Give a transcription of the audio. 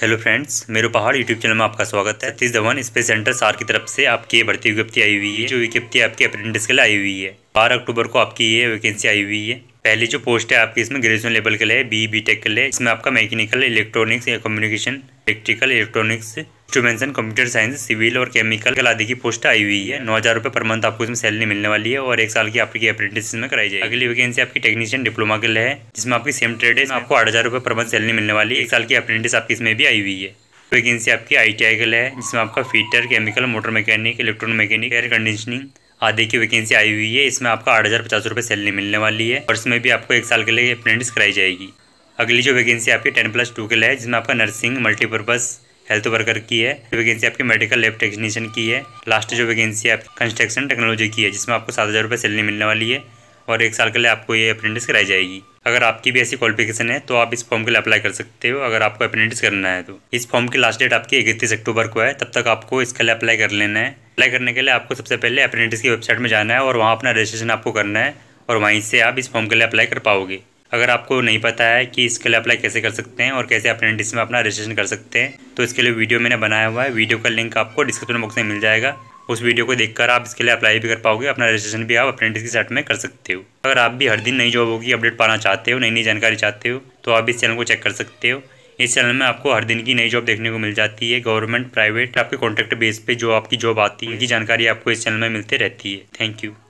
hello friends मेरे पहाड़ YouTube channel में आपका स्वागत है सतीश धवन स्पेस सेंटर सार की तरफ से आपकी भर्ती विज्ञप्ति आई हुई है जो विज्ञप्ति आपके अप्रेंटिस के लिए आई हुई है बारह अक्टूबर को आपकी ये वैकेंसी आई हुई है पहली जो पोस्ट है आपकी इसमें ग्रेजुएशन लेवल के लिए बी बी टेक के लिए इसमें आपका मैकेनिकल इलेक्ट्रॉनिक्स या communication electrical electronics instrumentation computer science civil और केमिकल आदि की पोस्ट आई हुई है नौ हज़ार रुपये पर मंथ आपको इसमें सैलरी मिलने वाली है और एक साल की आपकी अप्रेंटिस में कराई जाएगी अगली वैकेंसी आपकी टेक्नीशियन डिप्लोमा के लिए है जिसमें आपकी सेम ट्रेड है आपको आठ हज़ार रुपये पर मंथ सैलरी मिलने वाली है एक साल की अप्रेंटिस आपकी इसमें भी आई हुई है वैकेंसी आपकी आई टी आई के लिए है जिसमें आपका fitter chemical motor mechanic electron mechanic air conditioning आदि की वैकेंसी आई हुई है इसमें आपका आठ हज़ार पचास रुपये सैलरी मिलने वाली है और इसमें भी आपको एक साल के लिए अप्रेंटिस कराई जाएगी अगली जो वैकेंसी आपकी टेन प्लस टू के लिए है जिसमें आपका नर्सिंग मल्टीपर्पज़ हेल्थ वर्कर की है वैकेंसी आपकी मेडिकल लेब टेक्नीशियन की है लास्ट जो वैकेंसी है कंस्ट्रक्शन टेक्नोलॉजी की है जिसमें आपको सात हज़ार रुपये सैलरी मिलने वाली है और एक साल के लिए आपको ये अप्रेंटिस कराई जाएगी अगर आपकी भी ऐसी क्वालिफिकेशन है तो आप इस फॉर्म के लिए अप्लाई कर सकते हो अगर आपको अप्रेंटिस करना है तो इस फॉर्म की लास्ट डेट आपकी इकतीस अक्टूबर को है तब तक आपको इसके लिए अप्लाई कर लेना है अप्लाई करने के लिए आपको सबसे पहले अप्रेंटिस की वेबसाइट में जाना है और वहाँ अपना रजिस्ट्रेशन आपको करना है और वहीं से आप इस फॉर्म के लिए अप्लाई कर पाओगे अगर आपको नहीं पता है कि इसके लिए अप्लाई कैसे कर सकते हैं और कैसे अप्रेंटिस में अपना रजिस्ट्रेशन कर सकते हैं तो इसके लिए वीडियो मैंने बनाया हुआ है वीडियो का लिंक आपको डिस्क्रिप्शन बॉक्स में मिल जाएगा उस वीडियो को देखकर आप इसके लिए अप्लाई भी कर पाओगे अपना रजिस्ट्रेशन भी आप अप्रेंटिस की सेट में कर सकते हो अगर आप भी हर दिन नई जॉब होगी अपडेट पाना चाहते हो नई नई जानकारी चाहते हो तो आप इस चैनल को चेक कर सकते हो इस चैनल में आपको हर दिन की नई जॉब देखने को मिल जाती है गवर्नमेंट प्राइवेट आपके कॉन्ट्रैक्ट बेस पे जो आपकी जॉब आती है उनकी जानकारी आपको इस चैनल में मिलते रहती है थैंक यू